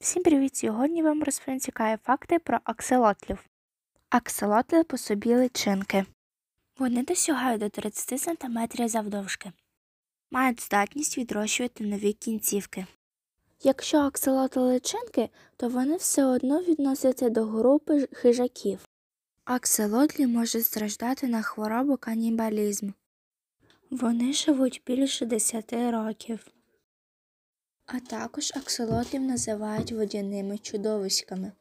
Всім привіт! Сьогодні вам розповім цікаві факти про акселотлів. Акселотли по собі личинки. Вони досягають до 30 см завдовжки, мають здатність відрощувати нові кінцівки. Якщо акселотли личинки, то вони все одно відносяться до групи хижаків. Акселотлі можуть страждати на хворобу канібалізм. Вони живуть більше 10 років а також аксолотлів називають водяними чудовиськами.